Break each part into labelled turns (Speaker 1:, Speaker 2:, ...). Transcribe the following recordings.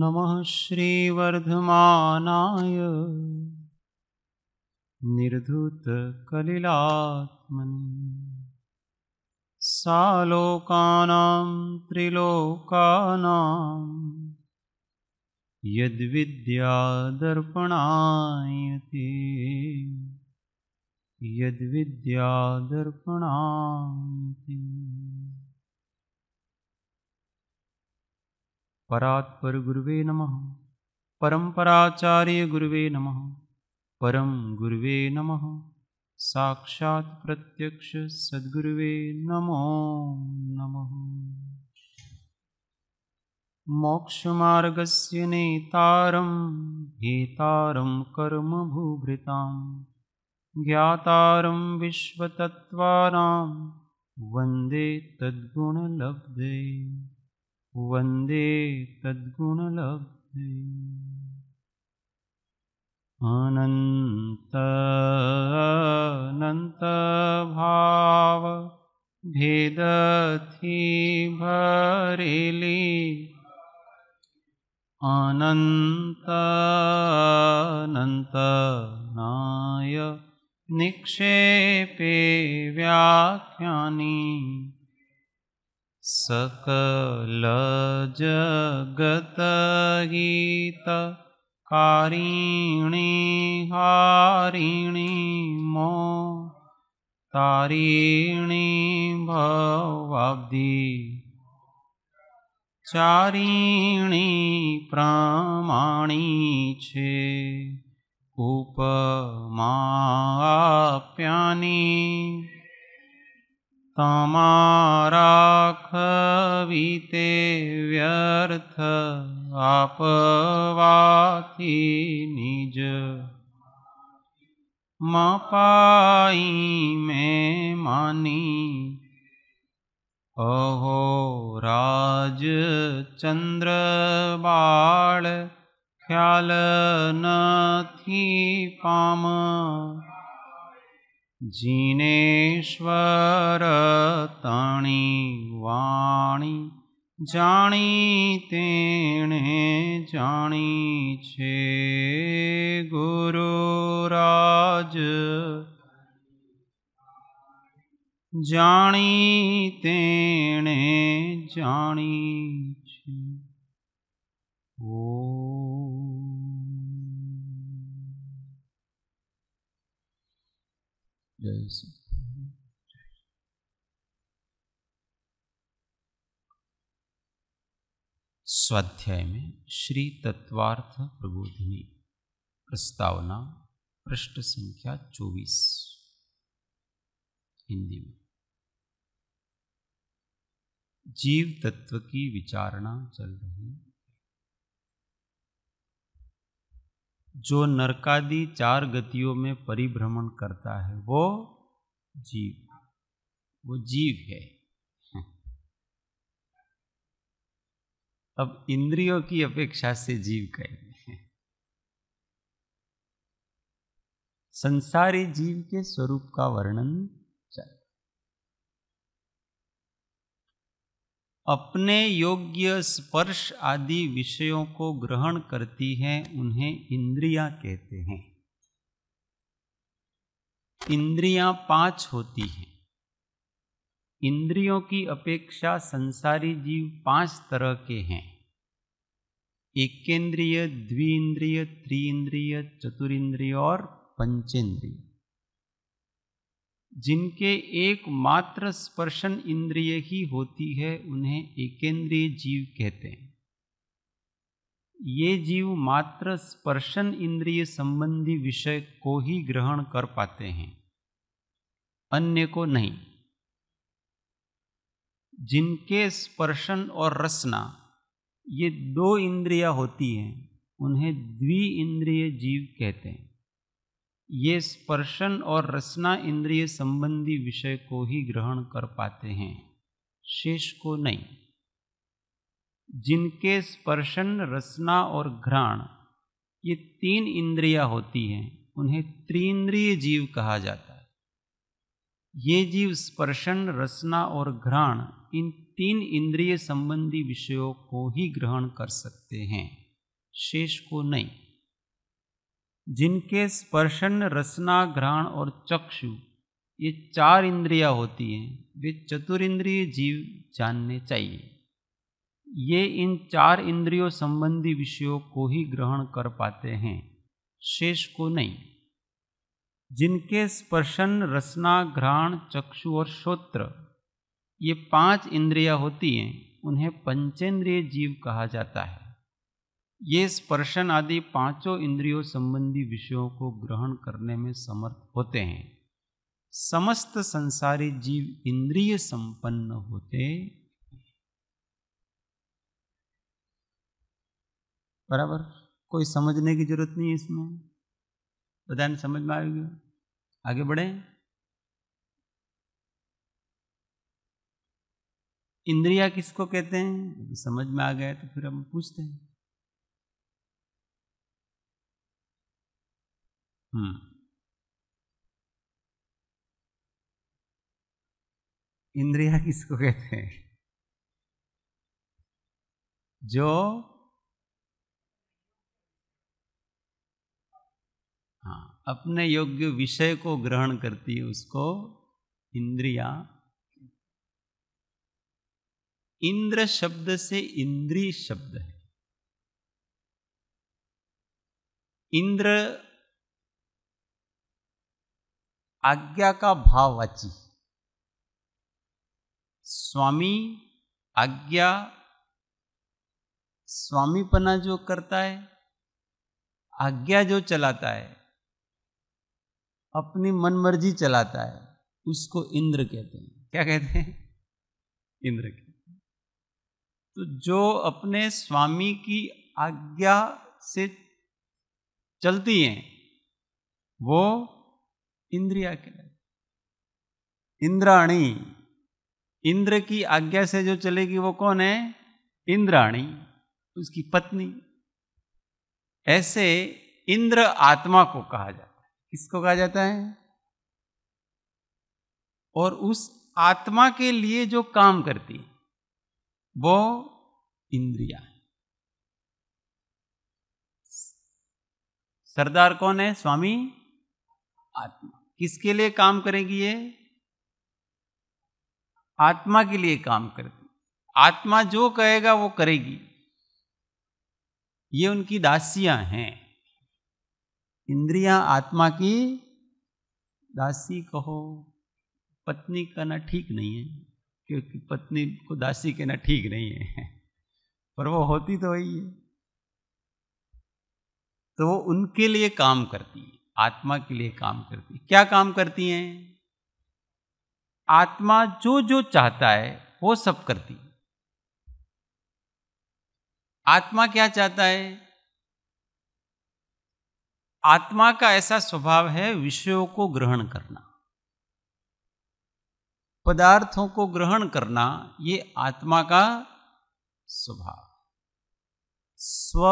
Speaker 1: नमः श्रीवर्धमानाय निर्धुतकलिलात्मनि सालोकानां त्रिलोकानां यद्विद्यादर्पणायते यद्विद्यादर्पणायते परात्पर गुरुवे नमः परम्पराचार्य गुरुवे नमः परम गुरुवे नमः साक्षात प्रत्यक्ष सद्गुरुवे नमो नमः मोक्षमार्गस्य नेतारं हेतारं कर्म भूभृतां ज्ञातारं विश्वतत्त्वानां वन्दे तद्गुणलब्धे वंदे तद्गुणलब्धे अनन्तानन्तभाव भेदथि भरेली अनन्तानन्तनाय निक्षेपे व्याख्यानि सकल जगतहिता कारिणी हारिणी मो तारिणी भवाब्धि चारिणी प्रामाणी छे उपमा आप्यानी तमाराखविते व्यर्थ आपवाति निज मापाई में मानी अहो राज चंद्र बाल ख्याल थी पामा જીનેશ્વર તણી વાણી જાણી તેણે જાણી છે ગુરુ રાજ જાણી તેણે જાણી जय स्वाध्याय में श्री तत्वार्थ प्रबोधिनी प्रस्तावना पृष्ठ संख्या चौबीस हिंदी में जीव तत्व की विचारणा चल रही जो नरकादि चार गतियों में परिभ्रमण करता है वो जीव वो जीव है अब इंद्रियों की अपेक्षा से जीव कहेंगे संसारी जीव के स्वरूप का वर्णन अपने योग्य स्पर्श आदि विषयों को ग्रहण करती हैं उन्हें इंद्रियां कहते हैं इंद्रियां पांच होती हैं इंद्रियों की अपेक्षा संसारी जीव पांच तरह के हैं एकेंद्रिय इंद्रिय चतुर इंद्रिय और पंचेंद्रिय जिनके एकमात्र स्पर्शन इंद्रिय ही होती है उन्हें एकेंद्रीय जीव कहते हैं ये जीव मात्र स्पर्शन इंद्रिय संबंधी विषय को ही ग्रहण कर पाते हैं अन्य को नहीं जिनके स्पर्शन और रसना ये दो इंद्रिया होती हैं उन्हें द्वि इंद्रिय जीव कहते हैं ये स्पर्शन और रसना इंद्रिय संबंधी विषय को ही ग्रहण कर पाते हैं शेष को नहीं जिनके स्पर्शन रसना और घ्राण ये तीन इंद्रियां होती हैं उन्हें त्रिइंद्रिय जीव कहा जाता है ये जीव स्पर्शन रसना और घ्राण इन तीन इंद्रिय संबंधी विषयों को ही ग्रहण कर सकते हैं शेष को नहीं जिनके स्पर्शन रसना घ्राण और चक्षु ये चार इंद्रियां होती हैं वे चतुर इंद्रिय जीव जानने चाहिए ये इन चार इंद्रियों संबंधी विषयों को ही ग्रहण कर पाते हैं शेष को नहीं जिनके स्पर्शन रसना घ्राण चक्षु और श्रोत्र ये पांच इंद्रियां होती हैं उन्हें पंचेंद्रिय जीव कहा जाता है ये स्पर्शन आदि पांचों इंद्रियों संबंधी विषयों को ग्रहण करने में समर्थ होते हैं समस्त संसारी जीव इंद्रिय संपन्न होते बराबर कोई समझने की जरूरत नहीं है इसमें बताने समझ में आएगी आगे बढ़े इंद्रिया किसको कहते हैं समझ में आ गया तो फिर हम पूछते हैं Hmm. इंद्रिया किसको कहते हैं जो हाँ अपने योग्य विषय को ग्रहण करती है उसको इंद्रिया इंद्र शब्द से इंद्री शब्द है इंद्र आज्ञा का भाववाची स्वामी आज्ञा स्वामीपना जो करता है आज्ञा जो चलाता है अपनी मनमर्जी चलाता है उसको इंद्र कहते हैं क्या कहते हैं इंद्र कहते हैं तो जो अपने स्वामी की आज्ञा से चलती हैं वो इंद्रिया के लिए इंद्राणी इंद्र की आज्ञा से जो चलेगी वो कौन है इंद्राणी उसकी पत्नी ऐसे इंद्र आत्मा को कहा जाता है किसको कहा जाता है और उस आत्मा के लिए जो काम करती है वो इंद्रिया है सरदार कौन है स्वामी आत्मा किसके लिए काम करेगी ये आत्मा के लिए काम करेगी आत्मा जो कहेगा वो करेगी ये उनकी दासियां हैं इंद्रियां आत्मा की दासी कहो पत्नी कहना ठीक नहीं है क्योंकि पत्नी को दासी कहना ठीक नहीं है पर वो होती तो वही है तो वो उनके लिए काम करती है आत्मा के लिए काम करती क्या काम करती हैं आत्मा जो जो चाहता है वो सब करती आत्मा क्या चाहता है आत्मा का ऐसा स्वभाव है विषयों को ग्रहण करना पदार्थों को ग्रहण करना ये आत्मा का स्वभाव स्व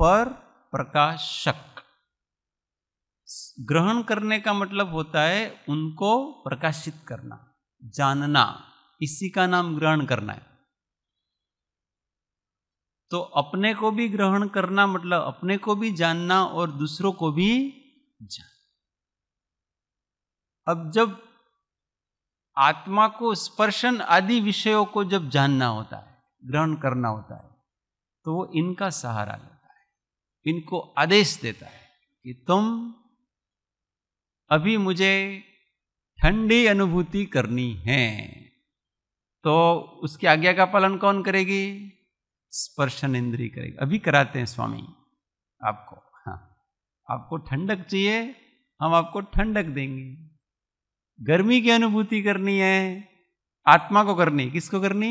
Speaker 1: पर प्रकाशक ग्रहण करने का मतलब होता है उनको प्रकाशित करना जानना इसी का नाम ग्रहण करना है तो अपने को भी ग्रहण करना मतलब अपने को भी जानना और दूसरों को भी जानना अब जब आत्मा को स्पर्शन आदि विषयों को जब जानना होता है ग्रहण करना होता है तो वो इनका सहारा लेता है इनको आदेश देता है कि तुम अभी मुझे ठंडी अनुभूति करनी है तो उसकी आज्ञा का पालन कौन करेगी स्पर्शन इंद्री करेगी अभी कराते हैं स्वामी आपको हाँ आपको ठंडक चाहिए हम आपको ठंडक देंगे गर्मी की अनुभूति करनी है आत्मा को करनी किसको करनी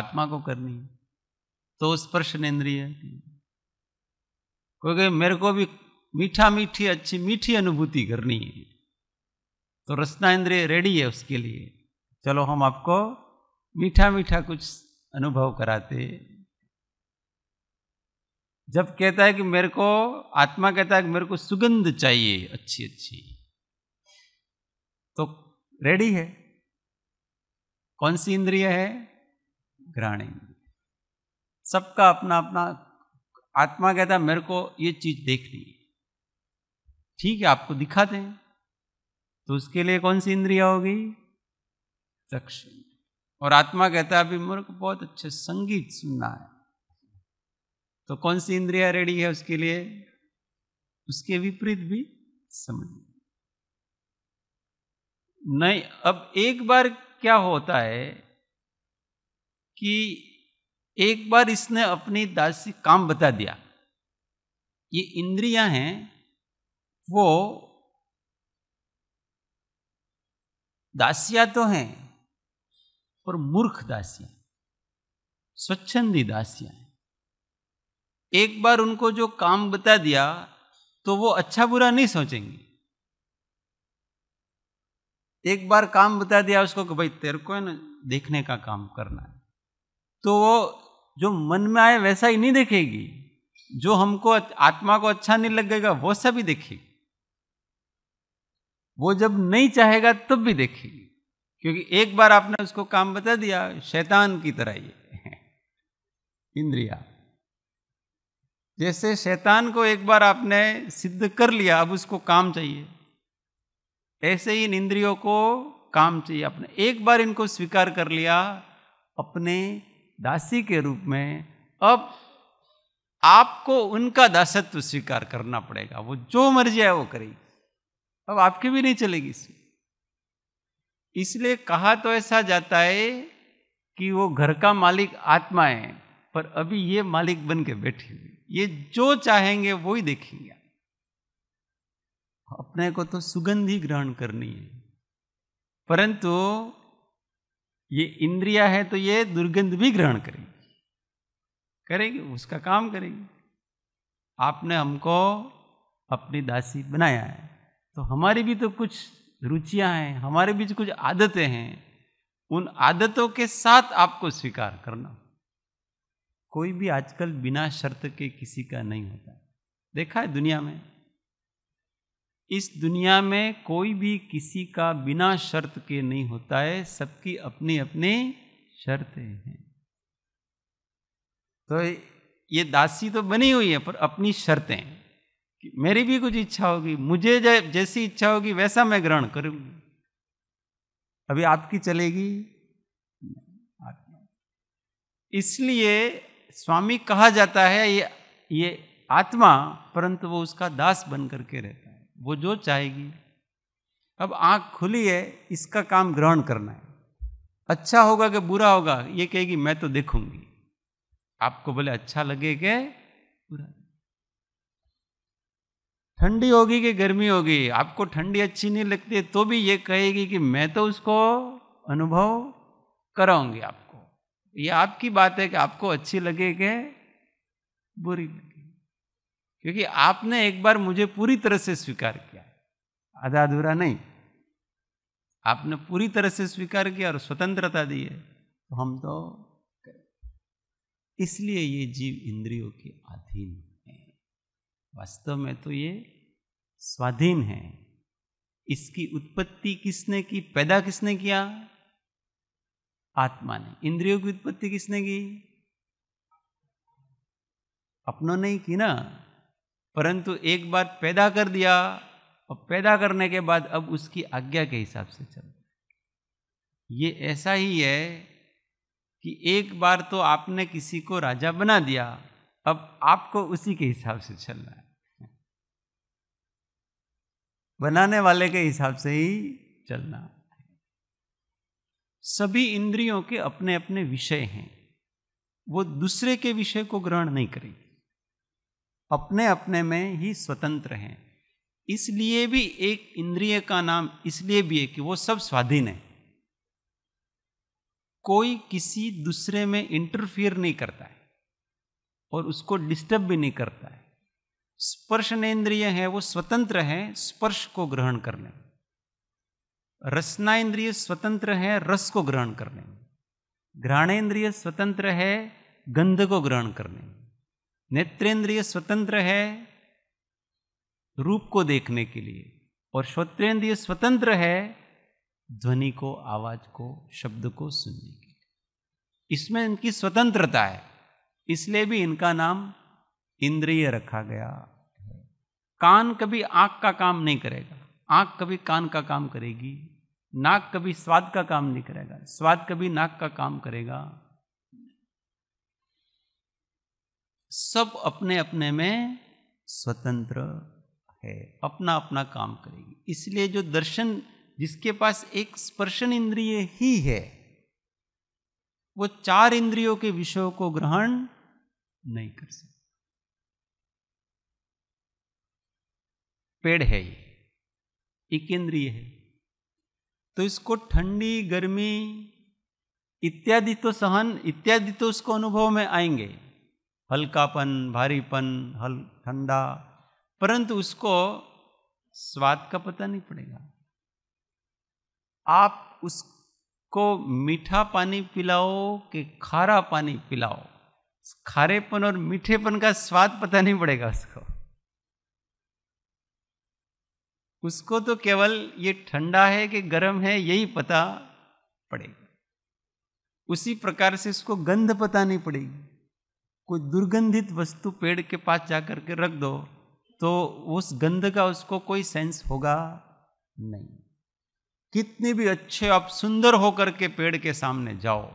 Speaker 1: आत्मा को करनी तो स्पर्शन इंद्रिय क्योंकि कोई मेरे को भी मीठा मीठी अच्छी मीठी अनुभूति करनी है तो रसना इंद्रिय रेडी है उसके लिए चलो हम आपको मीठा मीठा कुछ अनुभव कराते जब कहता है कि मेरे को आत्मा कहता है कि मेरे को सुगंध चाहिए अच्छी अच्छी तो रेडी है कौन सी इंद्रिय है ग्रहण इंद्रिय सबका अपना अपना आत्मा कहता है मेरे को ये चीज देखनी है ठीक है आपको दिखाते हैं तो उसके लिए कौन सी इंद्रिया होगी चक्ष और आत्मा कहता है अभी मूर्ख बहुत अच्छे संगीत सुनना है तो कौन सी इंद्रिया रेडी है उसके लिए उसके विपरीत भी समझ नहीं अब एक बार क्या होता है कि एक बार इसने अपनी दासी काम बता दिया ये इंद्रियां हैं वो दासियां तो हैं पर मूर्ख दासियां स्वच्छंदी दासियां एक बार उनको जो काम बता दिया तो वो अच्छा बुरा नहीं सोचेंगी एक बार काम बता दिया उसको कि भाई तेरे को है ना देखने का काम करना है तो वो जो मन में आए वैसा ही नहीं देखेगी जो हमको आत्मा को अच्छा नहीं लगेगा वो सभी देखेगी वो जब नहीं चाहेगा तब भी देखेगी क्योंकि एक बार आपने उसको काम बता दिया शैतान की तरह ये इंद्रिया जैसे शैतान को एक बार आपने सिद्ध कर लिया अब उसको काम चाहिए ऐसे ही इन इंद्रियों को काम चाहिए आपने एक बार इनको स्वीकार कर लिया अपने दासी के रूप में अब आपको उनका दासत्व स्वीकार करना पड़ेगा वो जो मर्जी है वो करेगी अब आपकी भी नहीं चलेगी इसमें इसलिए कहा तो ऐसा जाता है कि वो घर का मालिक आत्मा है पर अभी ये मालिक बन के बैठी हुई ये जो चाहेंगे वो ही देखेंगे अपने को तो सुगंध ही ग्रहण करनी है परंतु ये इंद्रिया है तो ये दुर्गंध भी ग्रहण करेगी करेगी उसका काम करेगी आपने हमको अपनी दासी बनाया है तो हमारी भी तो कुछ रुचियां हैं हमारे बीच कुछ आदतें हैं उन आदतों के साथ आपको स्वीकार करना कोई भी आजकल बिना शर्त के किसी का नहीं होता देखा है दुनिया में इस दुनिया में कोई भी किसी का बिना शर्त के नहीं होता है सबकी अपनी अपनी शर्तें हैं तो ये दासी तो बनी हुई है पर अपनी शर्तें कि मेरी भी कुछ इच्छा होगी मुझे जैसी इच्छा होगी वैसा मैं ग्रहण करूंगी अभी आपकी चलेगी इसलिए स्वामी कहा जाता है ये ये आत्मा परंतु वो उसका दास बन करके रहता है वो जो चाहेगी अब आंख खुली है इसका काम ग्रहण करना है अच्छा होगा कि बुरा होगा ये कहेगी मैं तो देखूंगी आपको बोले अच्छा लगे क्या बुरा ठंडी होगी कि गर्मी होगी आपको ठंडी अच्छी नहीं लगती तो भी ये कहेगी कि मैं तो उसको अनुभव कराऊंगी आपको ये आपकी बात है कि आपको अच्छी लगे कि बुरी लगे क्योंकि आपने एक बार मुझे पूरी तरह से स्वीकार किया आधा अधूरा नहीं आपने पूरी तरह से स्वीकार किया और स्वतंत्रता दी है तो हम तो इसलिए ये जीव इंद्रियों के अधीन है वास्तव में तो ये स्वाधीन है इसकी उत्पत्ति किसने की पैदा किसने किया आत्मा ने इंद्रियों की उत्पत्ति किसने की अपनों ने ही की ना परंतु एक बार पैदा कर दिया और पैदा करने के बाद अब उसकी आज्ञा के हिसाब से चल ये ऐसा ही है कि एक बार तो आपने किसी को राजा बना दिया अब आपको उसी के हिसाब से चलना है बनाने वाले के हिसाब से ही चलना सभी इंद्रियों के अपने अपने विषय हैं वो दूसरे के विषय को ग्रहण नहीं करेगी अपने अपने में ही स्वतंत्र हैं इसलिए भी एक इंद्रिय का नाम इसलिए भी है कि वो सब स्वाधीन है कोई किसी दूसरे में इंटरफियर नहीं करता है और उसको डिस्टर्ब भी नहीं करता है स्पर्श इंद्रिय है वो स्वतंत्र है स्पर्श को ग्रहण करने रसना इंद्रिय स्वतंत्र है रस को ग्रहण करने घ्राणेन्द्रिय स्वतंत्र है गंध को ग्रहण करने नेत्रेंद्रिय स्वतंत्र है रूप को देखने के लिए और श्रोत्रेंद्रिय स्वतंत्र है ध्वनि को आवाज को शब्द को सुनने के लिए इसमें इनकी स्वतंत्रता है इसलिए भी इनका नाम इंद्रिय रखा गया कान कभी आँख का काम नहीं करेगा आँख कभी कान का काम करेगी नाक कभी स्वाद का काम नहीं करेगा स्वाद कभी नाक का काम करेगा सब अपने अपने में स्वतंत्र है अपना अपना काम करेगी इसलिए जो दर्शन जिसके पास एक स्पर्शन इंद्रिय ही है वो चार इंद्रियों के विषयों को ग्रहण नहीं कर सकते पेड़ है ये ये है तो इसको ठंडी गर्मी इत्यादि तो सहन इत्यादि तो उसको अनुभव में आएंगे हल्कापन भारीपन हल ठंडा परंतु उसको स्वाद का पता नहीं पड़ेगा आप उसको मीठा पानी पिलाओ कि खारा पानी पिलाओ खारेपन और मीठेपन का स्वाद पता नहीं पड़ेगा उसको उसको तो केवल ये ठंडा है कि गर्म है यही पता पड़ेगा उसी प्रकार से उसको गंध पता नहीं पड़ेगी कोई दुर्गंधित वस्तु पेड़ के पास जाकर के रख दो तो उस गंध का उसको कोई सेंस होगा नहीं कितने भी अच्छे आप सुंदर होकर के पेड़ के सामने जाओ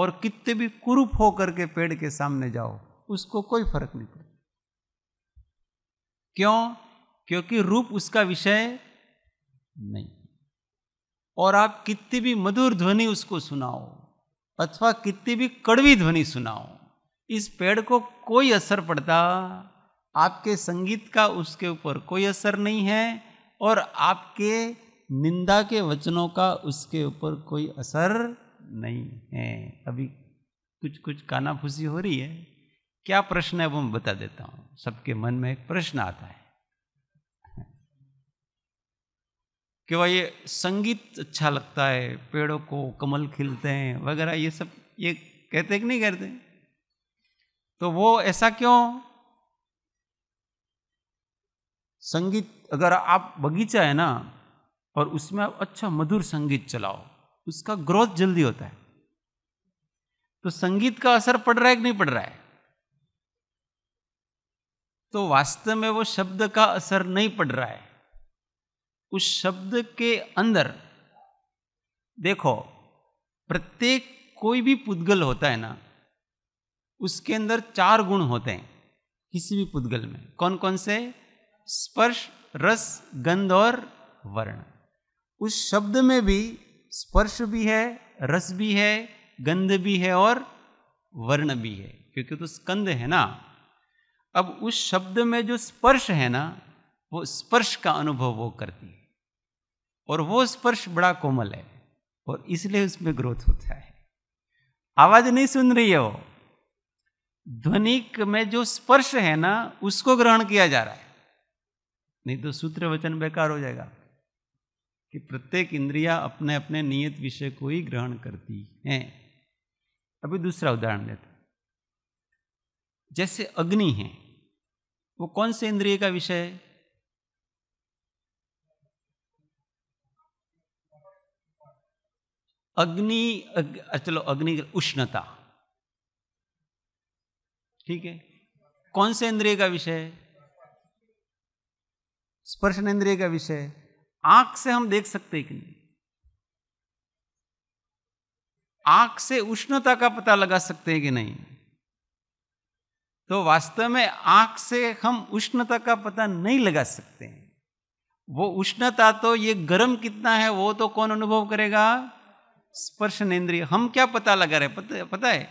Speaker 1: और कितने भी कुरूप होकर के पेड़ के सामने जाओ उसको कोई फर्क नहीं पड़ता क्यों क्योंकि रूप उसका विषय नहीं और आप कितनी भी मधुर ध्वनि उसको सुनाओ अथवा कितनी भी कड़वी ध्वनि सुनाओ इस पेड़ को कोई असर पड़ता आपके संगीत का उसके ऊपर कोई असर नहीं है और आपके निंदा के वचनों का उसके ऊपर कोई असर नहीं है अभी कुछ कुछ कानाफूसी हो रही है क्या प्रश्न है वो मैं बता देता हूँ सबके मन में एक प्रश्न आता है कि भाई ये संगीत अच्छा लगता है पेड़ों को कमल खिलते हैं वगैरह ये सब ये कहते कि नहीं कहते तो वो ऐसा क्यों संगीत अगर आप बगीचा है ना और उसमें अच्छा मधुर संगीत चलाओ उसका ग्रोथ जल्दी होता है तो संगीत का असर पड़ रहा है कि नहीं पड़ रहा है तो वास्तव में वो शब्द का असर नहीं पड़ रहा है उस शब्द के अंदर देखो प्रत्येक कोई भी पुद्गल होता है ना उसके अंदर चार गुण होते हैं किसी भी पुद्गल में कौन कौन से स्पर्श रस गंध और वर्ण उस शब्द में भी स्पर्श भी है रस भी है गंध भी है और वर्ण भी है क्योंकि तो स्कंद है ना अब उस शब्द में जो स्पर्श है ना वो स्पर्श का अनुभव वो करती है और वो स्पर्श बड़ा कोमल है और इसलिए उसमें ग्रोथ होता है आवाज नहीं सुन रही है वो ध्वनि में जो स्पर्श है ना उसको ग्रहण किया जा रहा है नहीं तो सूत्र वचन बेकार हो जाएगा कि प्रत्येक इंद्रिया अपने अपने नियत विषय को ही ग्रहण करती है अभी दूसरा उदाहरण लेते जैसे अग्नि है वो कौन से इंद्रिय का विषय है अग्नि अग, चलो अग्नि उष्णता ठीक है कौन से इंद्रिय का विषय है स्पर्शन इंद्रिय का विषय है आंख से हम देख सकते हैं कि नहीं आंख से उष्णता का पता लगा सकते हैं कि नहीं तो वास्तव में आंख से हम उष्णता का पता नहीं लगा सकते हैं वो उष्णता तो ये गर्म कितना है वो तो कौन अनुभव करेगा स्पर्शन इंद्रिय हम क्या पता लगा रहे पता, पता है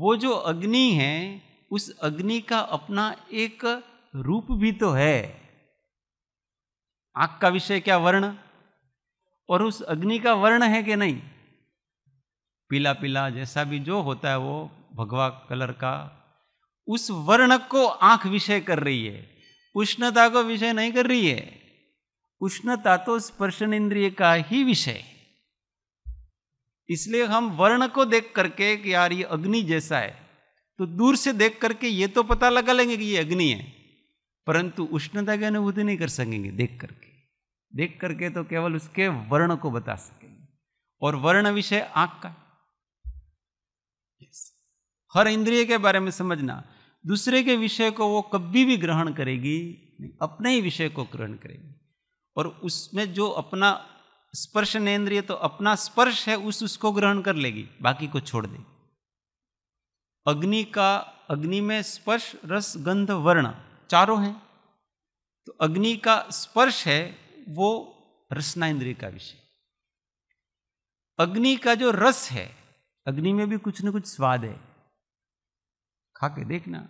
Speaker 1: वो जो अग्नि है उस अग्नि का अपना एक रूप भी तो है आग का विषय क्या वर्ण और उस अग्नि का वर्ण है कि नहीं पीला पीला जैसा भी जो होता है वो भगवा कलर का उस वर्ण को आंख विषय कर रही है उष्णता को विषय नहीं कर रही है उष्णता तो स्पर्शन इंद्रिय का ही विषय इसलिए हम वर्ण को देख करके कि यार ये अग्नि जैसा है तो दूर से देख करके ये तो पता लगा लेंगे कि ये अग्नि है परंतु उष्णता की अनुभूति नहीं कर सकेंगे देख करके देख करके तो केवल उसके वर्ण को बता सकेंगे और वर्ण विषय आंख का yes. हर इंद्रिय के बारे में समझना दूसरे के विषय को वो कभी भी ग्रहण करेगी अपने ही विषय को ग्रहण करेगी और उसमें जो अपना स्पर्श नेन्द्रिय तो अपना स्पर्श है उस उसको ग्रहण कर लेगी बाकी को छोड़ देगी अग्नि का अग्नि में स्पर्श रस गंध वर्ण चारों हैं तो अग्नि का स्पर्श है वो रसना इंद्रिय का विषय अग्नि का जो रस है अग्नि में भी कुछ ना कुछ स्वाद है खा के देखना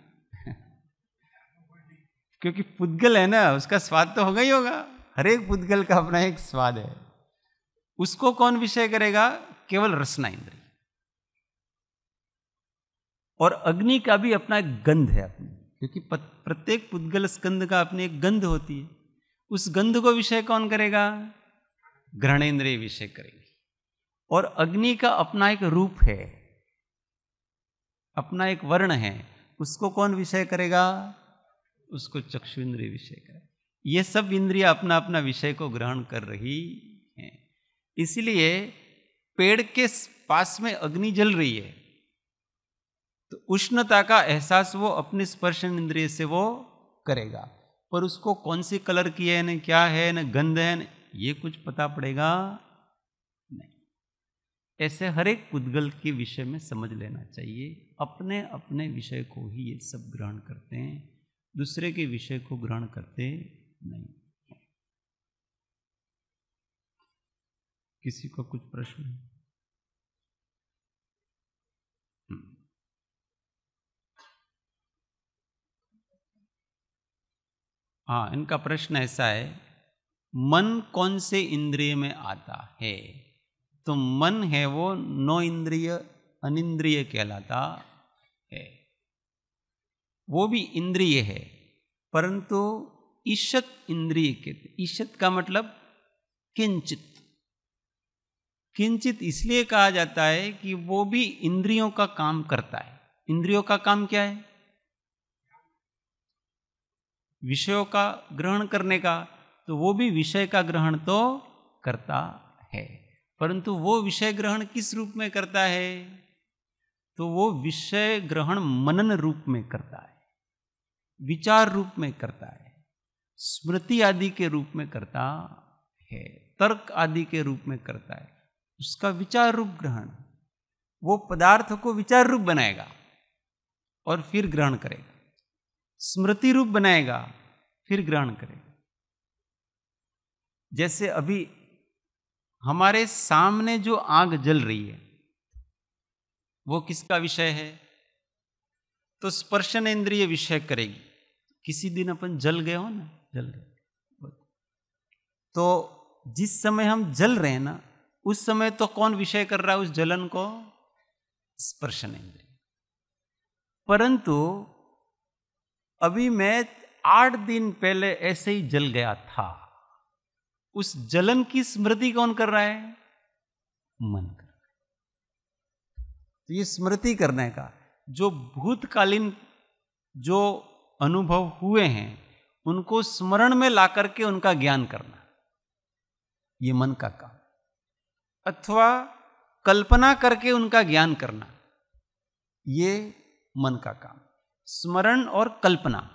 Speaker 1: क्योंकि पुद्गल है ना उसका स्वाद तो होगा ही होगा हर एक पुद्गल का अपना एक स्वाद है उसको कौन विषय करेगा केवल रसना इंद्रिय और अग्नि का भी अपना एक गंध है अपनी क्योंकि प्रत्येक पुद्गल स्कंद का अपनी एक गंध होती है उस गंध को विषय कौन करेगा ग्रहणेन्द्रिय विषय करेगी और अग्नि का अपना एक रूप है अपना एक वर्ण है उसको कौन विषय करेगा उसको चक्षु इंद्रिय विषय करेगा ये सब इंद्रिया अपना अपना विषय को ग्रहण कर रही हैं इसलिए पेड़ के पास में अग्नि जल रही है तो उष्णता का एहसास वो अपने स्पर्श इंद्रिय से वो करेगा पर उसको कौन सी कलर की है न क्या है न गंध है न ये कुछ पता पड़ेगा नहीं ऐसे हर एक कुदगल के विषय में समझ लेना चाहिए अपने अपने विषय को ही ये सब ग्रहण करते हैं दूसरे के विषय को ग्रहण करते नहीं किसी को कुछ प्रश्न है हाँ इनका प्रश्न ऐसा है मन कौन से इंद्रिय में आता है तो मन है वो नौ इंद्रिय अनिंद्रिय कहलाता है वो भी इंद्रिय है परंतु ईशत इंद्रिय के ईशत का मतलब किंचित किंचित इसलिए कहा जाता है कि वो भी इंद्रियों का काम करता है इंद्रियों का काम क्या है विषयों का ग्रहण करने का तो वो भी विषय का ग्रहण तो करता है परंतु वो विषय ग्रहण किस रूप में करता है तो वो विषय ग्रहण मनन रूप में करता है विचार रूप में करता है स्मृति आदि के रूप में करता है तर्क आदि के रूप में करता है उसका विचार रूप ग्रहण वो पदार्थ को विचार रूप बनाएगा और फिर ग्रहण करेगा स्मृति रूप बनाएगा फिर ग्रहण करेगा जैसे अभी हमारे सामने जो आग जल रही है वो किसका विषय है तो स्पर्शन इंद्रिय विषय करेगी किसी दिन अपन जल गए हो ना जल गए तो जिस समय हम जल रहे हैं ना उस समय तो कौन विषय कर रहा है उस जलन को स्पर्शन इंद्रिय परंतु अभी मैं आठ दिन पहले ऐसे ही जल गया था उस जलन की स्मृति कौन कर रहा है मन कर रहा है तो ये स्मृति करने का जो भूतकालीन जो अनुभव हुए हैं उनको स्मरण में ला करके उनका ज्ञान करना ये मन का काम अथवा कल्पना करके उनका ज्ञान करना ये मन का काम स्मरण और कल्पना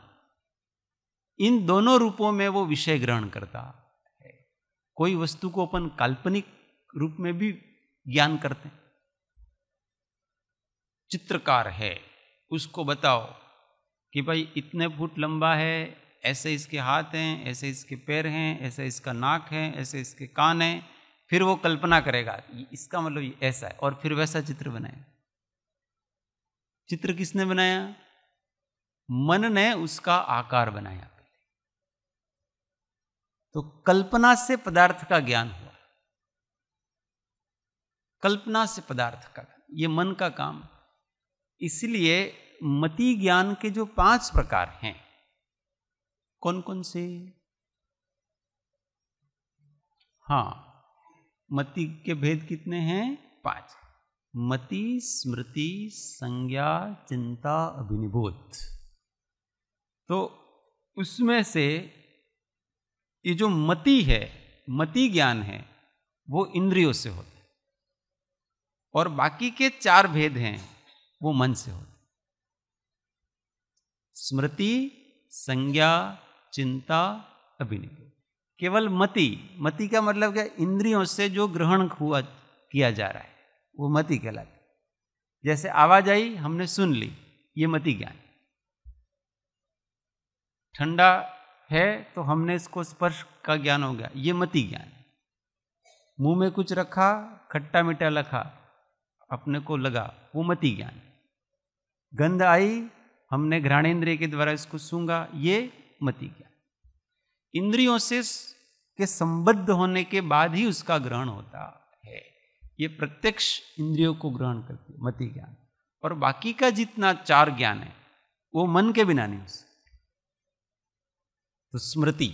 Speaker 1: इन दोनों रूपों में वो विषय ग्रहण करता है कोई वस्तु को अपन काल्पनिक रूप में भी ज्ञान करते हैं चित्रकार है उसको बताओ कि भाई इतने फुट लंबा है ऐसे इसके हाथ हैं ऐसे इसके पैर हैं ऐसे इसका नाक है ऐसे इसके कान हैं फिर वो कल्पना करेगा इसका मतलब ऐसा है और फिर वैसा चित्र बनाए चित्र किसने बनाया मन ने उसका आकार बनाया तो कल्पना से पदार्थ का ज्ञान हुआ कल्पना से पदार्थ का ये मन का काम इसलिए मति ज्ञान के जो पांच प्रकार हैं कौन कौन से हाँ मति के भेद कितने हैं पांच मति स्मृति संज्ञा चिंता अभिनिबोध तो उसमें से ये जो मति है मति ज्ञान है वो इंद्रियों से होता है और बाकी के चार भेद हैं वो मन से होते स्मृति संज्ञा चिंता अभिनय केवल मति मति का मतलब क्या इंद्रियों से जो ग्रहण हुआ किया जा रहा है वो मति कहलाती जैसे आवाज आई हमने सुन ली ये मति ज्ञान ठंडा है तो हमने इसको स्पर्श का ज्ञान हो गया ये मति ज्ञान मुंह में कुछ रखा खट्टा मीठा लखा अपने को लगा वो मति ज्ञान गंध आई हमने घ्राणेन्द्रिय के द्वारा इसको सूंगा ये मति ज्ञान इंद्रियों से के संबद्ध होने के बाद ही उसका ग्रहण होता है ये प्रत्यक्ष इंद्रियों को ग्रहण करती है मति ज्ञान और बाकी का जितना चार ज्ञान है वो मन के बिना नहीं हो सकता तो स्मृति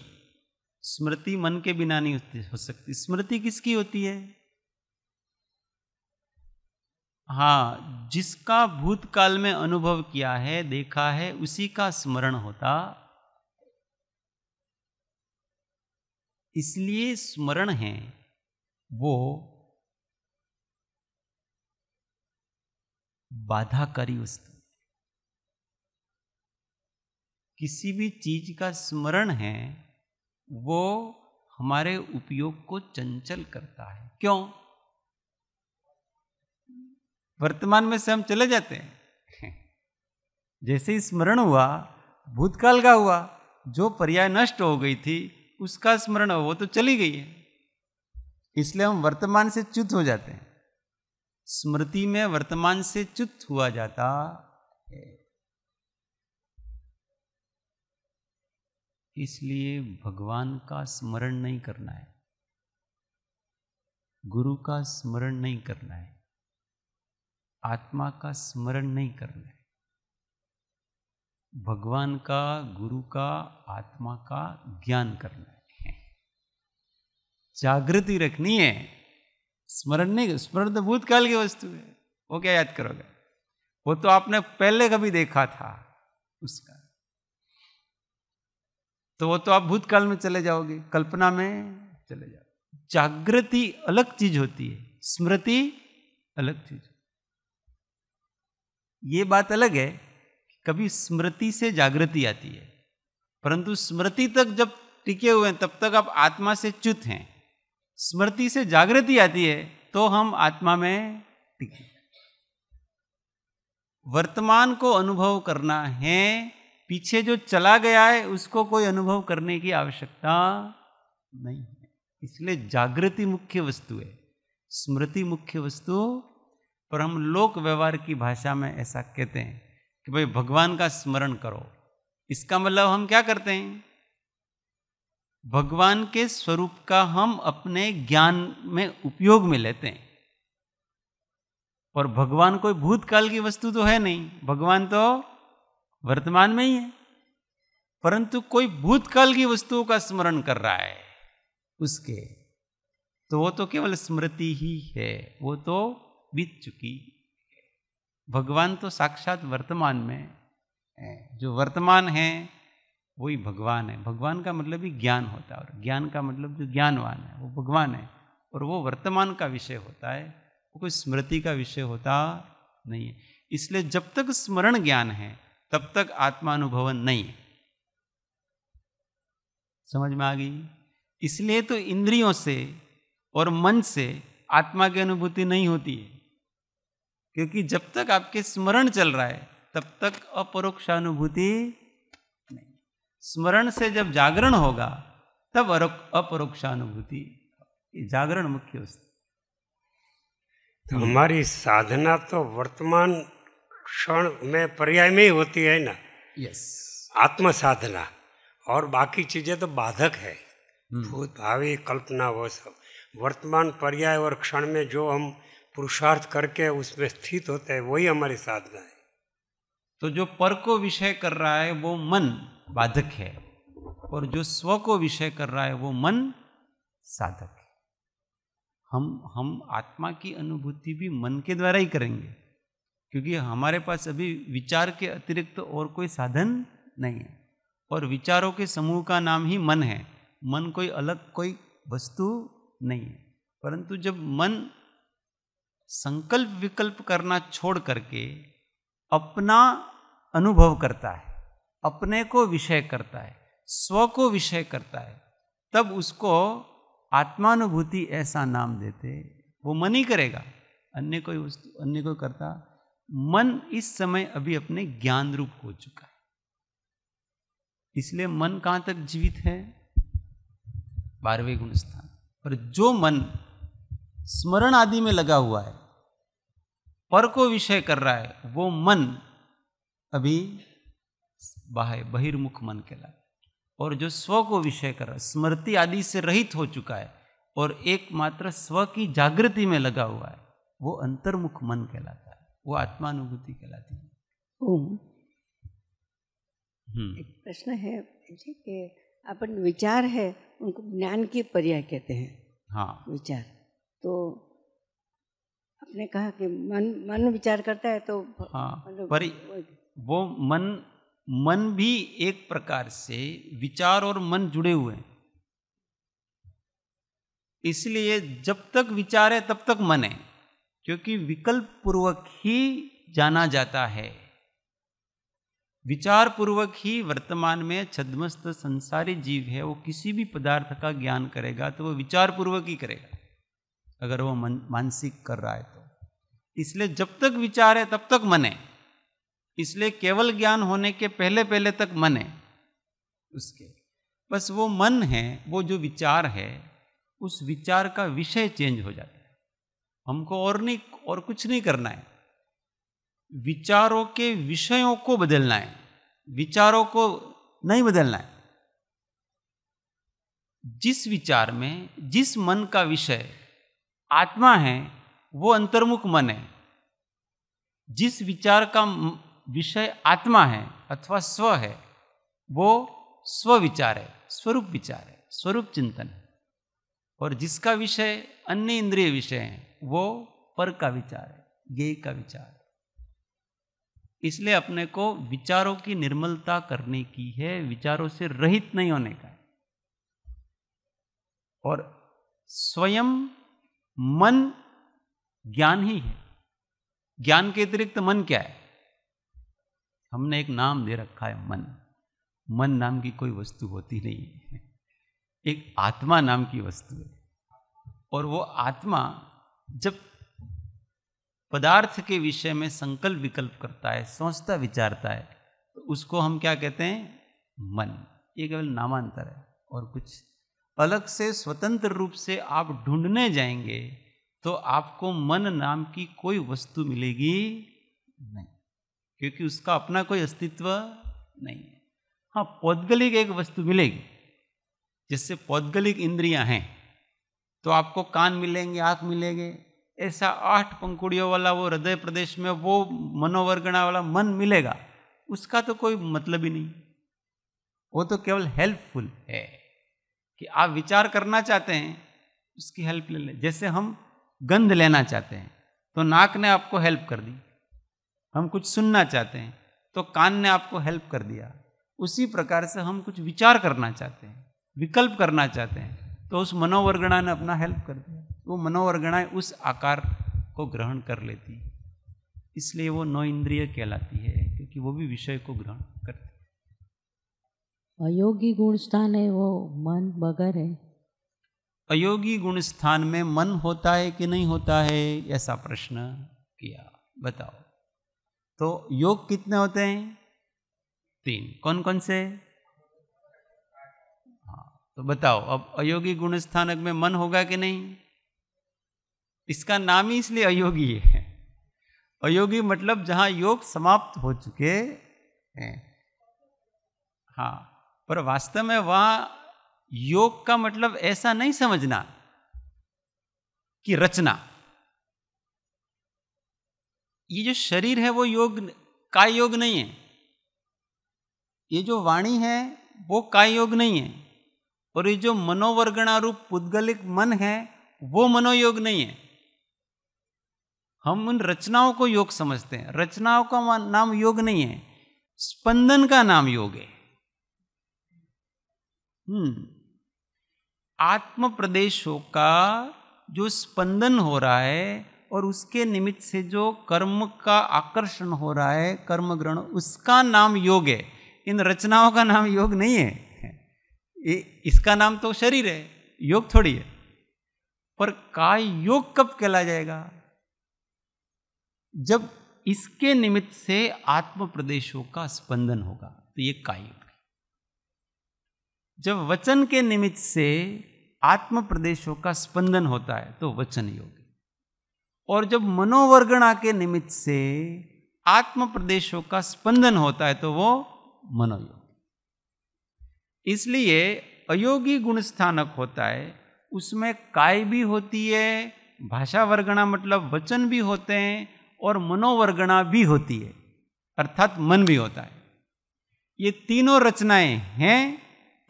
Speaker 1: स्मृति मन के बिना नहीं होती हो सकती स्मृति किसकी होती है हा जिसका भूतकाल में अनुभव किया है देखा है उसी का स्मरण होता इसलिए स्मरण है वो बाधाकारी वस्तु किसी भी चीज का स्मरण है वो हमारे उपयोग को चंचल करता है क्यों वर्तमान में से हम चले जाते हैं जैसे ही स्मरण हुआ भूतकाल का हुआ जो पर्याय नष्ट हो गई थी उसका स्मरण वो तो चली गई है इसलिए हम वर्तमान से च्युत हो जाते हैं स्मृति में वर्तमान से च्युत हुआ जाता है इसलिए भगवान का स्मरण नहीं करना है गुरु का स्मरण नहीं करना है आत्मा का स्मरण नहीं करना है भगवान का गुरु का आत्मा का ज्ञान करना है जागृति रखनी है स्मरण नहीं स्मरण तो भूतकाल की वस्तु है वो क्या याद करोगे वो तो आपने पहले कभी देखा था उसका तो वो तो आप भूतकाल में चले जाओगे कल्पना में चले जाओगे जागृति अलग चीज होती है स्मृति अलग चीज ये बात अलग है कि कभी स्मृति से जागृति आती है परंतु स्मृति तक जब टिके हुए हैं तब तक आप आत्मा से च्युत हैं स्मृति से जागृति आती है तो हम आत्मा में टिके वर्तमान को अनुभव करना है पीछे जो चला गया है उसको कोई अनुभव करने की आवश्यकता नहीं है इसलिए जागृति मुख्य वस्तु है स्मृति मुख्य वस्तु पर हम लोक व्यवहार की भाषा में ऐसा कहते हैं कि भाई भगवान का स्मरण करो इसका मतलब हम क्या करते हैं भगवान के स्वरूप का हम अपने ज्ञान में उपयोग में लेते हैं और भगवान कोई भूतकाल की वस्तु तो है नहीं भगवान तो वर्तमान में ही है परंतु कोई भूतकाल की वस्तुओं का स्मरण कर रहा है उसके तो वो तो केवल स्मृति ही है वो तो बीत चुकी भगवान तो साक्षात वर्तमान में है जो वर्तमान है वही भगवान है भगवान का मतलब ही ज्ञान होता है और ज्ञान का मतलब जो ज्ञानवान है वो भगवान है और वो वर्तमान का विषय होता है वो कोई स्मृति का विषय होता नहीं है इसलिए जब तक स्मरण ज्ञान है तब तक आत्मानुभवन नहीं है समझ में आ गई इसलिए तो इंद्रियों से और मन से आत्मा की अनुभूति नहीं होती है क्योंकि जब तक आपके स्मरण चल रहा है तब तक अपरोक्षानुभूति नहीं स्मरण से जब जागरण होगा तब अपरोक्षानुभूति जागरण मुख्य तो हमारी साधना तो वर्तमान क्षण में पर्याय में ही होती है ना यस आत्म साधना और बाकी चीजें तो बाधक है hmm. भूत भावी कल्पना वो सब वर्तमान पर्याय और क्षण में जो हम पुरुषार्थ करके उसमें स्थित होते हैं वही हमारी साधना है तो जो पर को विषय कर रहा है वो मन बाधक है और जो स्व को विषय कर रहा है वो मन साधक है हम हम आत्मा की अनुभूति भी मन के द्वारा ही करेंगे क्योंकि हमारे पास अभी विचार के अतिरिक्त और कोई साधन नहीं है और विचारों के समूह का नाम ही मन है मन कोई अलग कोई वस्तु नहीं है परंतु जब मन संकल्प विकल्प करना छोड़ करके अपना अनुभव करता है अपने को विषय करता है स्व को विषय करता है तब उसको आत्मानुभूति ऐसा नाम देते वो मन ही करेगा अन्य कोई वस्तु अन्य कोई करता मन इस समय अभी अपने ज्ञान रूप हो चुका है इसलिए मन कहां तक जीवित है बारहवें गुण स्थान पर जो मन स्मरण आदि में लगा हुआ है पर को विषय कर रहा है वो मन अभी बाह्य बहिर्मुख मन कहलाता और जो स्व को विषय कर रहा है स्मृति आदि से रहित हो चुका है और एकमात्र स्व की जागृति में लगा हुआ है वो अंतर्मुख मन कहलाता है वो आत्मानुभूति कहलाती है ओम हम्म। एक प्रश्न है जी कि अपन विचार है उनको ज्ञान की पर्याय कहते हैं हाँ विचार तो आपने कहा कि मन मन विचार करता है तो हाँ मतलब पर वो मन मन भी एक प्रकार से विचार और मन जुड़े हुए हैं इसलिए जब तक विचार है तब तक मन है क्योंकि विकल्प पूर्वक ही जाना जाता है विचार पूर्वक ही वर्तमान में छद्मस्त संसारी जीव है वो किसी भी पदार्थ का ज्ञान करेगा तो वो विचार पूर्वक ही करेगा अगर वो मन मानसिक कर रहा है तो इसलिए जब तक विचार है तब तक मन है इसलिए केवल ज्ञान होने के पहले पहले तक मन है उसके बस वो मन है वो जो विचार है उस विचार का विषय चेंज हो जाता है हमको और नहीं और कुछ नहीं करना है विचारों के विषयों को बदलना है विचारों को नहीं बदलना है जिस विचार में जिस मन का विषय आत्मा है वो अंतर्मुख मन है जिस विचार का विषय आत्मा है अथवा स्व है वो स्व विचार है स्वरूप विचार है स्वरूप चिंतन है और जिसका विषय अन्य इंद्रिय विषय है वो पर का विचार है ज्ञ का विचार है इसलिए अपने को विचारों की निर्मलता करने की है विचारों से रहित नहीं होने का है और स्वयं मन ज्ञान ही है ज्ञान के अतिरिक्त मन क्या है हमने एक नाम दे रखा है मन मन नाम की कोई वस्तु होती नहीं है एक आत्मा नाम की वस्तु है और वो आत्मा जब पदार्थ के विषय में संकल्प विकल्प करता है सोचता विचारता है तो उसको हम क्या कहते हैं मन ये केवल नामांतर है और कुछ अलग से स्वतंत्र रूप से आप ढूंढने जाएंगे तो आपको मन नाम की कोई वस्तु मिलेगी नहीं क्योंकि उसका अपना कोई अस्तित्व नहीं है हाँ पौद्गलिक एक वस्तु मिलेगी जिससे पौद्गलिक इंद्रियां हैं तो आपको कान मिलेंगे आँख मिलेंगे ऐसा आठ पंखुड़ियों वाला वो हृदय प्रदेश में वो मनोवर्गणा वाला मन मिलेगा उसका तो कोई मतलब ही नहीं वो तो केवल हेल्पफुल है कि आप विचार करना चाहते हैं उसकी हेल्प ले लें जैसे हम गंध लेना चाहते हैं तो नाक ने आपको हेल्प कर दी हम कुछ सुनना चाहते हैं तो कान ने आपको हेल्प कर दिया उसी प्रकार से हम कुछ विचार करना चाहते हैं विकल्प करना चाहते हैं तो उस मनोवर्गणा ने अपना हेल्प कर दिया वो मनोवर्गणाएं उस आकार को ग्रहण कर लेती है इसलिए वो नौ इंद्रिय कहलाती है क्योंकि वो भी विषय को ग्रहण करती है अयोगी गुण स्थान है वो मन बगर है अयोगी गुण स्थान में मन होता है कि नहीं होता है ऐसा प्रश्न किया बताओ तो योग कितने होते हैं तीन कौन कौन से तो बताओ अब अयोगी गुण स्थानक में मन होगा कि नहीं इसका नाम ही इसलिए अयोगी है अयोगी मतलब जहां योग समाप्त हो चुके हैं हाँ पर वास्तव में वहां योग का मतलब ऐसा नहीं समझना कि रचना ये जो शरीर है वो योग का योग नहीं है ये जो वाणी है वो का योग नहीं है और ये जो मनोवर्गणा रूप पुद्गलिक मन है वो मनोयोग नहीं है हम उन रचनाओं को योग समझते हैं रचनाओं का नाम योग नहीं है स्पंदन का नाम योग है हम्म। आत्म प्रदेशों का जो स्पंदन हो रहा है और उसके निमित्त से जो कर्म का आकर्षण हो रहा है कर्म ग्रहण उसका नाम योग है इन रचनाओं का नाम योग नहीं है ये इसका नाम तो शरीर है योग थोड़ी है पर काय योग कब कहला जाएगा जब इसके निमित्त से आत्म प्रदेशों का स्पंदन होगा तो ये काय योग है जब वचन के निमित्त से आत्म प्रदेशों का स्पंदन होता है तो वचन योग और जब मनोवर्गणा के निमित्त से आत्म प्रदेशों का स्पंदन होता है तो वो मनोयोग इसलिए अयोगी गुण स्थानक होता है उसमें काय भी होती है भाषा वर्गणा मतलब वचन भी होते हैं और मनोवर्गणा भी होती है अर्थात मन भी होता है ये तीनों रचनाएं हैं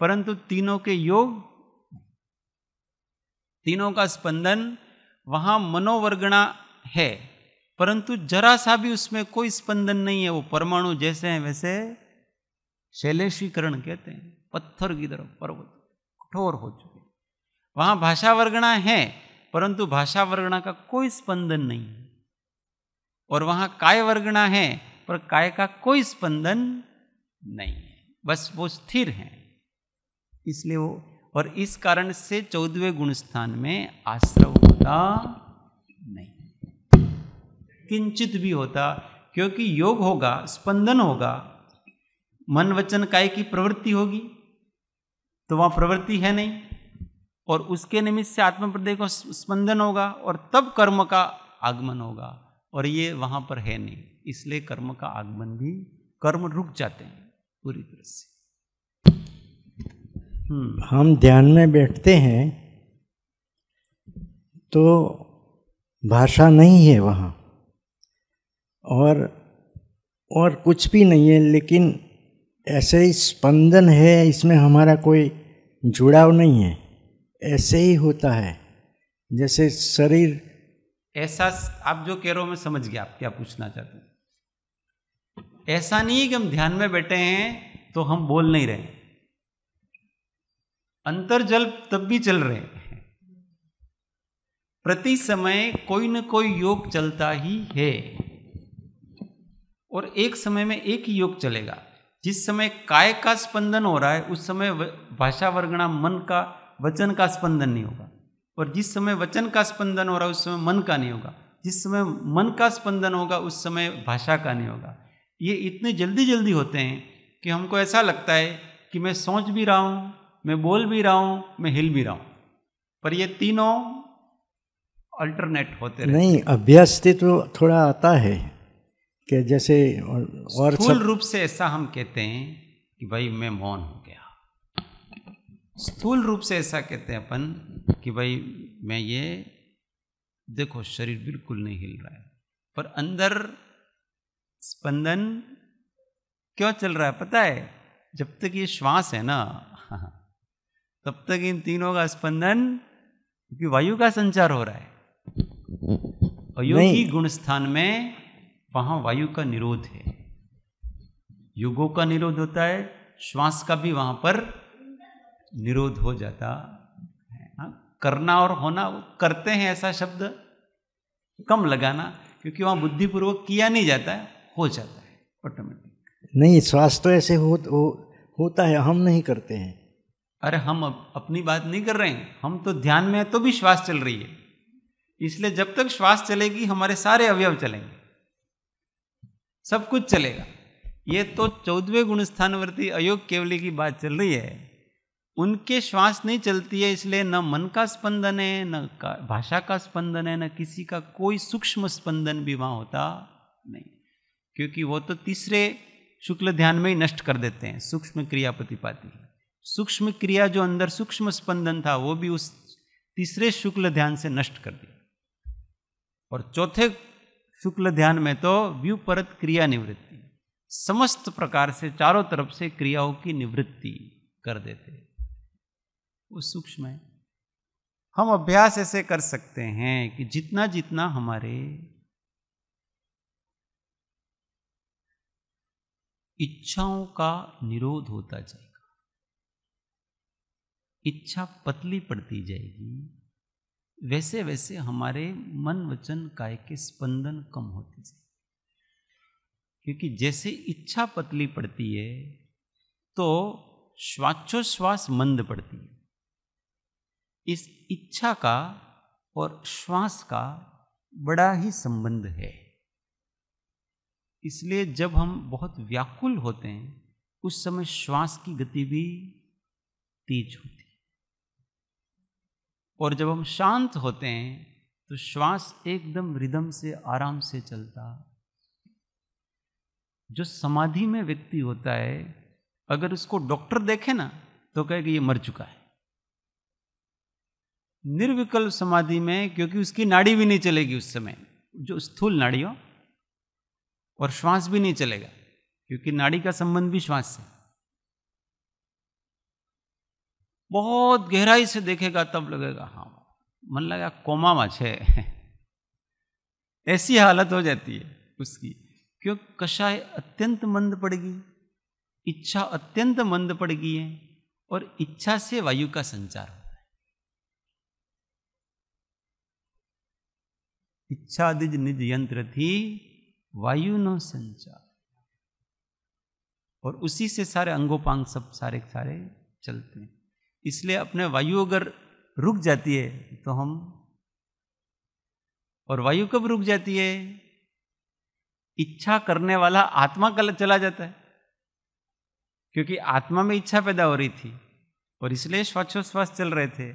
Speaker 1: परंतु तीनों के योग तीनों का स्पंदन वहां मनोवर्गणा है परंतु जरा सा भी उसमें कोई स्पंदन नहीं है वो परमाणु जैसे हैं वैसे शैलेशीकरण कहते हैं पत्थर की तरह पर्वत कठोर हो चुके वहां भाषा वर्गणा है परंतु भाषा वर्गणा का कोई स्पंदन नहीं है और वहां काय वर्गणा है पर काय का कोई स्पंदन नहीं है बस वो स्थिर है इसलिए वो और इस कारण से चौदवे गुण स्थान में आश्रव होता नहीं किंचित भी होता क्योंकि योग होगा स्पंदन होगा मन वचन काय की प्रवृत्ति होगी तो वहाँ प्रवृत्ति है नहीं और उसके निमित्त से आत्म प्रदेय का स्पंदन होगा और तब कर्म का आगमन होगा और ये वहाँ पर है नहीं इसलिए कर्म का आगमन भी कर्म रुक जाते हैं पूरी तरह से हम्म। हम ध्यान में बैठते हैं तो भाषा नहीं है वहाँ और और कुछ भी नहीं है लेकिन ऐसे ही स्पंदन है इसमें हमारा कोई जुड़ाव नहीं है ऐसे ही होता है जैसे शरीर ऐसा आप जो कह रहे हो मैं समझ गया आप क्या पूछना चाहते हैं ऐसा नहीं कि हम ध्यान में बैठे हैं तो हम बोल नहीं रहे अंतर जल तब भी चल रहे हैं प्रति समय कोई न कोई योग चलता ही है और एक समय में एक ही योग चलेगा जिस समय काय का स्पंदन हो रहा है उस समय भाषा वर्गणा मन का वचन का स्पंदन नहीं होगा और जिस समय वचन का स्पंदन हो रहा है उस समय मन का नहीं होगा जिस समय मन का स्पंदन होगा उस समय भाषा का नहीं होगा ये इतने जल्दी जल्दी होते हैं कि हमको ऐसा लगता है कि मैं सोच भी रहा हूँ मैं बोल भी रहा हूँ मैं हिल भी रहा हूँ पर ये तीनों अल्टरनेट होते नहीं अभ्यास तो थोड़ा आता है कि जैसे और स्थूल रूप से ऐसा हम कहते हैं कि भाई मैं मौन हो गया स्थूल रूप से ऐसा कहते हैं अपन कि भाई मैं ये देखो शरीर बिल्कुल नहीं हिल रहा है पर अंदर स्पंदन क्यों चल रहा है पता है जब तक ये श्वास है ना तब तक इन तीनों का स्पंदन क्योंकि वायु का संचार हो रहा है अयोगी योगी गुण स्थान में वहाँ वायु का निरोध है युगों का निरोध होता है श्वास का भी वहाँ पर निरोध हो जाता है हाँ, करना और होना करते हैं ऐसा शब्द कम लगाना क्योंकि वहाँ बुद्धिपूर्वक किया नहीं जाता है हो जाता है ऑटोमेटिक नहीं श्वास तो ऐसे हो, हो होता है हम नहीं करते हैं अरे हम अप, अपनी बात नहीं कर रहे हैं हम तो ध्यान में है तो भी श्वास चल रही है इसलिए जब तक श्वास चलेगी हमारे सारे अवयव चलेंगे सब कुछ चलेगा ये तो चौदहवें गुणस्थानवर्ती अयोग केवली की बात चल रही है उनके श्वास नहीं चलती है इसलिए न मन का स्पंदन है न भाषा का स्पंदन है न किसी का कोई सूक्ष्म स्पंदन भी वहाँ होता नहीं क्योंकि वो तो तीसरे शुक्ल ध्यान में ही नष्ट कर देते हैं सूक्ष्म क्रिया प्रतिपाती सूक्ष्म क्रिया जो अंदर सूक्ष्म स्पंदन था वो भी उस तीसरे शुक्ल ध्यान से नष्ट कर दिया और चौथे शुक्ल ध्यान में तो व्यूपरत क्रिया निवृत्ति समस्त प्रकार से चारों तरफ से क्रियाओं की निवृत्ति कर देते वो सूक्ष्म है हम अभ्यास ऐसे कर सकते हैं कि जितना जितना हमारे इच्छाओं का निरोध होता जाएगा इच्छा पतली पड़ती जाएगी वैसे वैसे हमारे मन वचन काय के स्पंदन कम होते जाए क्योंकि जैसे इच्छा पतली पड़ती है तो श्वासोश्वास मंद पड़ती है इस इच्छा का और श्वास का बड़ा ही संबंध है इसलिए जब हम बहुत व्याकुल होते हैं उस समय श्वास की गति भी तेज होती है और जब हम शांत होते हैं तो श्वास एकदम रिदम से आराम से चलता जो समाधि में व्यक्ति होता है अगर उसको डॉक्टर देखे ना तो कहे कि ये मर चुका है निर्विकल्प समाधि में क्योंकि उसकी नाड़ी भी नहीं चलेगी उस समय जो स्थूल नाड़ी हो और श्वास भी नहीं चलेगा क्योंकि नाड़ी का संबंध भी श्वास से बहुत गहराई से देखेगा तब लगेगा हाँ मन लगा कोमा मच है ऐसी हालत हो जाती है उसकी क्यों कषाय अत्यंत मंद पड़गी इच्छा अत्यंत मंद पड़गी है और इच्छा से वायु का संचार होता है इच्छा दिज निज यंत्र थी वायु नो संचार और उसी से सारे अंगोपांग सब सारे सारे चलते हैं इसलिए अपने वायु अगर रुक जाती है तो हम और वायु कब रुक जाती है इच्छा करने वाला आत्मा कल चला जाता है क्योंकि आत्मा में इच्छा पैदा हो रही थी और इसलिए श्वासोश्वास चल रहे थे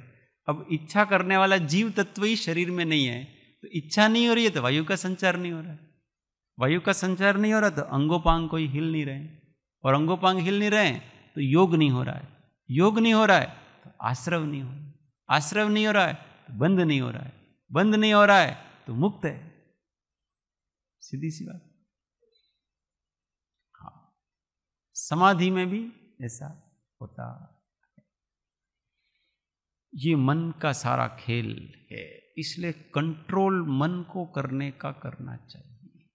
Speaker 1: अब इच्छा करने वाला जीव तत्व ही शरीर में नहीं है तो इच्छा नहीं हो रही है तो वायु का संचार नहीं हो रहा है वायु का संचार नहीं हो रहा तो अंगोपांग कोई हिल नहीं रहे और अंगोपांग हिल नहीं रहे तो योग नहीं हो रहा है योग नहीं हो रहा है आश्रव नहीं हो आश्रव नहीं हो रहा है तो बंद नहीं हो रहा है बंद नहीं हो रहा है तो मुक्त है सीधी सी बात हाँ समाधि में भी ऐसा होता है ये मन का सारा खेल है इसलिए कंट्रोल मन को करने का करना चाहिए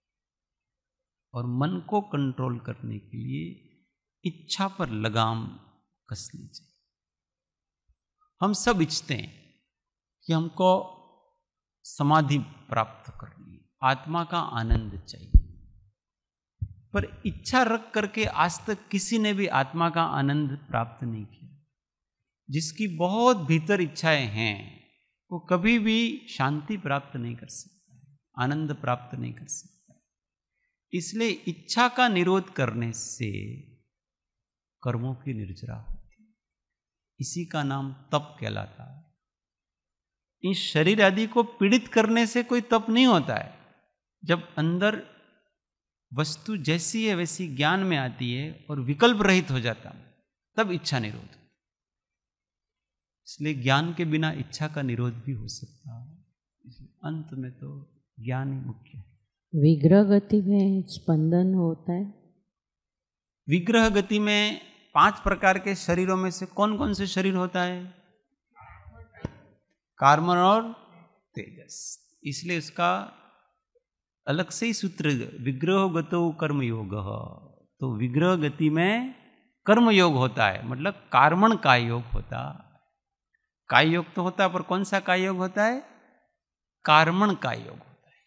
Speaker 1: और मन को कंट्रोल करने के लिए इच्छा पर लगाम कसनी चाहिए हम सब इच्छते हैं कि हमको समाधि प्राप्त करनी है आत्मा का आनंद चाहिए पर इच्छा रख करके आज तक किसी ने भी आत्मा का आनंद प्राप्त नहीं किया जिसकी बहुत भीतर इच्छाएं हैं वो कभी भी शांति प्राप्त नहीं कर सकता आनंद प्राप्त नहीं कर सकता इसलिए इच्छा का निरोध करने से कर्मों की निर्जरा हो इसी का नाम तप कहलाता है इस शरीर आदि को पीड़ित करने से कोई तप नहीं होता है जब अंदर वस्तु जैसी है वैसी ज्ञान में आती है और विकल्प रहित हो जाता है तब इच्छा निरोध इसलिए ज्ञान के बिना इच्छा का निरोध भी हो सकता है अंत में तो ज्ञान ही मुख्य है विग्रह गति में स्पंदन होता है विग्रह गति में पांच प्रकार के शरीरों में से कौन कौन से शरीर होता है कार्मन और तेजस इसलिए उसका अलग से ही सूत्र विग्रह गतो कर्म योग तो विग्रह गति में कर्म योग होता है मतलब कार्मण का योग होता काय योग तो होता है पर कौन सा काय योग होता है कार्मण का योग होता है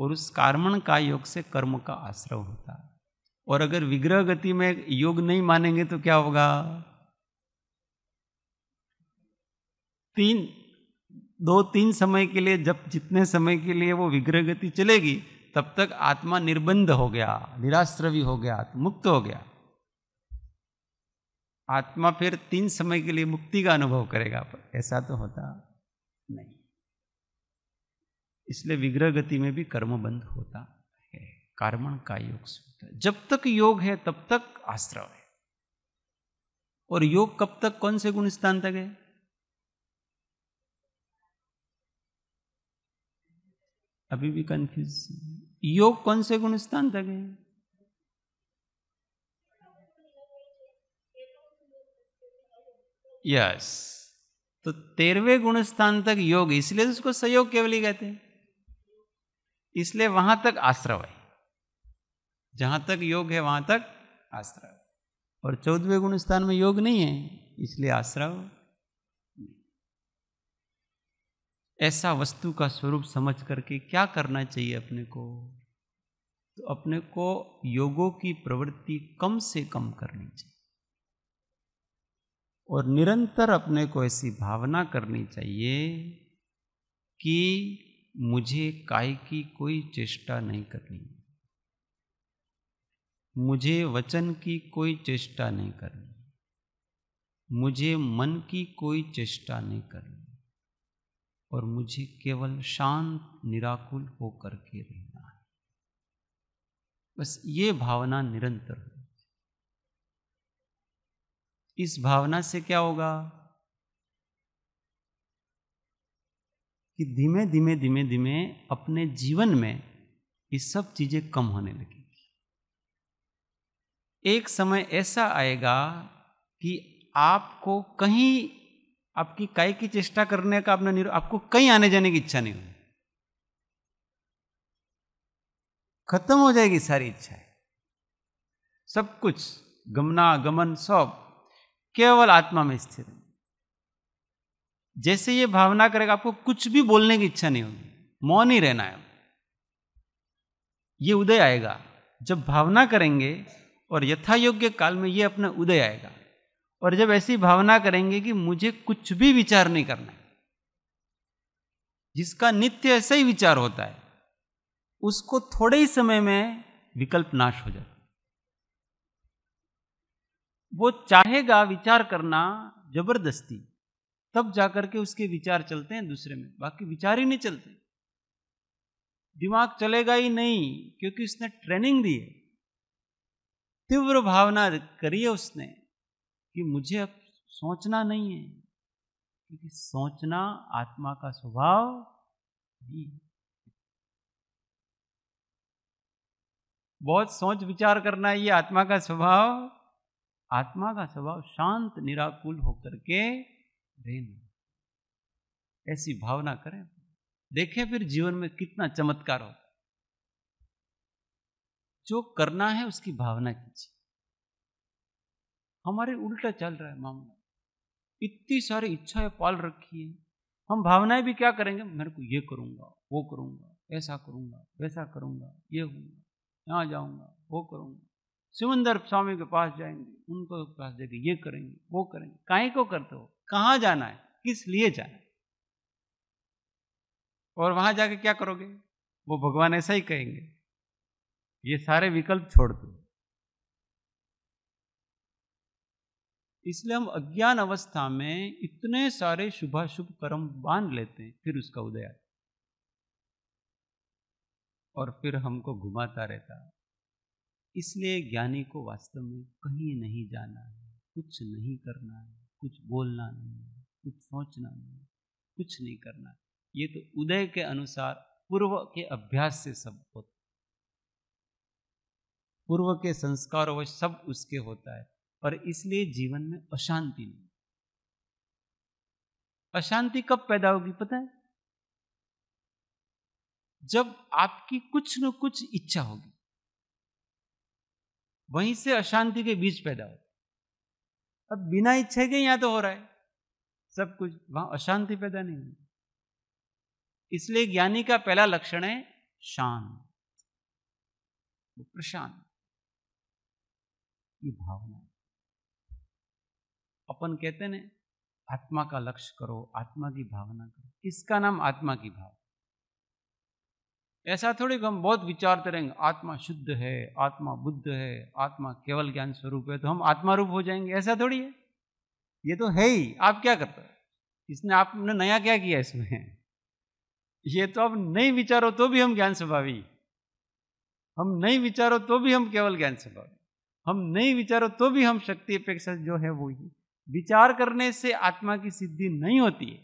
Speaker 1: और उस कार्मण का योग से कर्म का आश्रय होता है और अगर विग्रह गति में योग नहीं मानेंगे तो क्या होगा तीन दो तीन समय के लिए जब जितने समय के लिए वो विग्रह गति चलेगी तब तक आत्मा निर्बंध हो गया निराश्रवी हो गया मुक्त हो गया आत्मा फिर तीन समय के लिए मुक्ति का अनुभव करेगा पर ऐसा तो होता नहीं इसलिए विग्रह गति में भी कर्म बंद होता है कर्मण का योग से जब तक योग है तब तक आश्रव है और योग कब तक कौन से गुण स्थान तक है अभी भी कंफ्यूज योग कौन से गुण स्थान तक है यस तो तेरहवें गुण स्थान तक योग इसलिए तो उसको सहयोग केवली कहते हैं इसलिए वहां तक आश्रव है जहाँ तक योग है वहाँ तक आश्रव और चौदहवें गुण स्थान में योग नहीं है इसलिए आश्रव ऐसा वस्तु का स्वरूप समझ करके क्या करना चाहिए अपने को तो अपने को योगों की प्रवृत्ति कम से कम करनी चाहिए और निरंतर अपने को ऐसी भावना करनी चाहिए कि मुझे काय की कोई चेष्टा नहीं करनी मुझे वचन की कोई चेष्टा नहीं करनी मुझे मन की कोई चेष्टा नहीं करनी और मुझे केवल शांत निराकुल होकर के रहना है बस ये भावना निरंतर हो इस भावना से क्या होगा कि धीमे धीमे धीमे धीमे अपने जीवन में ये सब चीज़ें कम होने लगी एक समय ऐसा आएगा कि आपको कहीं आपकी काय की चेष्टा करने का अपना निरो आपको कहीं आने जाने की इच्छा नहीं होगी खत्म हो जाएगी सारी इच्छाएं सब कुछ गमना गमन सब केवल आत्मा में स्थिर जैसे ये भावना करेगा आपको कुछ भी बोलने की इच्छा नहीं होगी मौन ही रहना है ये उदय आएगा जब भावना करेंगे और यथा योग्य काल में ये अपना उदय आएगा और जब ऐसी भावना करेंगे कि मुझे कुछ भी विचार नहीं करना है जिसका नित्य ऐसा ही विचार होता है उसको थोड़े ही समय में विकल्प नाश हो जाता वो चाहेगा विचार करना जबरदस्ती तब जाकर के उसके विचार चलते हैं दूसरे में बाकी विचार ही नहीं चलते दिमाग चलेगा ही नहीं क्योंकि उसने ट्रेनिंग दी है तीव्र भावना करी है उसने कि मुझे अब सोचना नहीं है क्योंकि सोचना आत्मा का स्वभाव नहीं है बहुत सोच विचार करना ये आत्मा का स्वभाव आत्मा का स्वभाव शांत निराकुल होकर के रहना ऐसी भावना करें देखें फिर जीवन में कितना चमत्कार होता जो करना है उसकी भावना कीजिए हमारे उल्टा चल रहा है मामला इतनी सारी इच्छाएं पाल रखी है हम भावनाएं भी क्या करेंगे मेरे को ये करूंगा वो करूंगा ऐसा करूंगा वैसा करूंगा ये होगा यहाँ जाऊंगा वो करूंगा सिमंदर स्वामी के पास जाएंगे उनको पास जाके ये करेंगे वो करेंगे काहे को करते हो कहा जाना है किस लिए जाना है और वहां जाके क्या करोगे वो भगवान ऐसा ही कहेंगे ये सारे विकल्प छोड़ दो इसलिए हम अज्ञान अवस्था में इतने सारे शुभाशुभ कर्म बांध लेते हैं फिर उसका उदय आता और फिर हमको घुमाता रहता है इसलिए ज्ञानी को वास्तव में कहीं नहीं जाना है कुछ नहीं करना है कुछ बोलना नहीं है कुछ सोचना नहीं है कुछ नहीं करना है ये तो उदय के अनुसार पूर्व के अभ्यास से सब होता पूर्व के संस्कार वो सब उसके होता है और इसलिए जीवन में अशांति नहीं अशांति कब पैदा होगी पता है जब आपकी कुछ न कुछ इच्छा होगी वहीं से अशांति के बीज पैदा होता अब बिना इच्छा के यहां तो हो रहा है सब कुछ वहां अशांति पैदा नहीं होगी इसलिए ज्ञानी का पहला लक्षण है शांत प्रशांत की भावना अपन कहते हैं आत्मा का लक्ष्य करो आत्मा की भावना करो किसका नाम आत्मा की भाव ऐसा थोड़ी हम बहुत विचारते रहेंगे आत्मा शुद्ध है आत्मा बुद्ध है आत्मा केवल ज्ञान स्वरूप है तो हम आत्मा रूप हो जाएंगे ऐसा थोड़ी है ये तो है ही आप क्या करते हो इसने आपने नया क्या किया इसमें ये तो आप नहीं विचारो तो भी हम ज्ञान स्वभावी हम नहीं विचारो तो भी हम केवल ज्ञान स्वभावी हम नहीं विचारो तो भी हम शक्ति अपेक्षा जो है वो ही विचार करने से आत्मा की सिद्धि नहीं होती है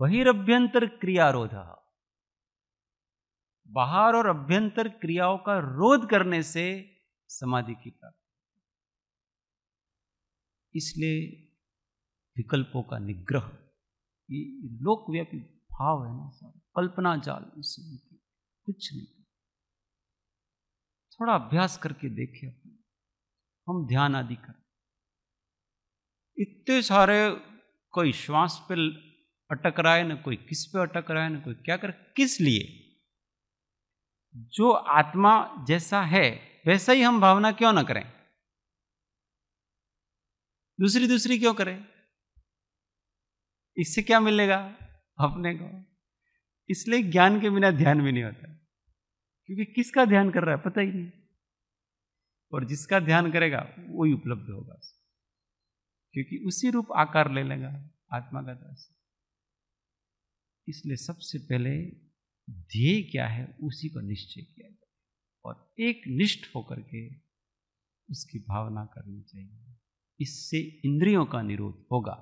Speaker 1: बहिर्भ्यंतर रोध बाहर और अभ्यंतर क्रियाओं का रोध करने से समाधि की प्राप्ति इसलिए विकल्पों का निग्रह ये लोकव्यापी भाव है ना कल्पना जाल उससे मतलब कुछ नहीं थोड़ा अभ्यास करके देखें हम ध्यान आदि कर इतने सारे कोई श्वास पे अटक रहा है ना कोई किस पे अटक रहा है ना कोई क्या कर किस लिए जो आत्मा जैसा है वैसा ही हम भावना क्यों ना करें दूसरी दूसरी क्यों करें इससे क्या मिलेगा अपने को इसलिए ज्ञान के बिना ध्यान भी नहीं होता क्योंकि किसका ध्यान कर रहा है पता ही नहीं और जिसका ध्यान करेगा वो ही उपलब्ध होगा क्योंकि उसी रूप आकार ले लेगा आत्मा का दास इसलिए सबसे पहले ध्येय क्या है उसी पर निश्चय किया जाए और एक निष्ठ होकर के उसकी भावना करनी चाहिए इससे इंद्रियों का निरोध होगा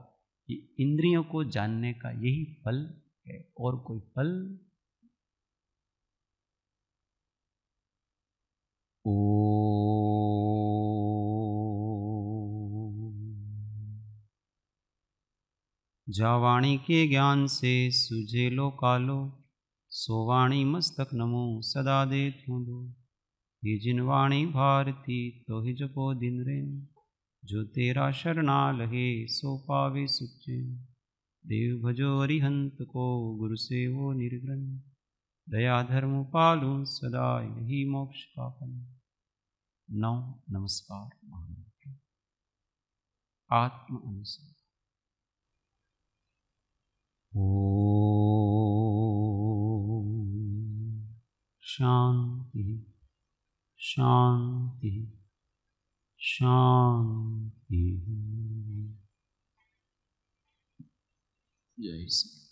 Speaker 1: ये इंद्रियों को जानने का यही फल है और कोई फल जावाणी के ज्ञान से सुझे लो कालो सोवाणी मस्तक नमो सदा दे थूंदो ही जिनवाणी भारती तो ही जपो दिन रे जो तेरा शरणाल है सो पावे सुचे देव भजो हरिहंत को गुरु से वो निर्ग्रन दया धर्म पालू सदा यही मोक्ष पापन नौ नमस्कार महामंत्र आत्म अनुसार शांति शांति शांति जय श्री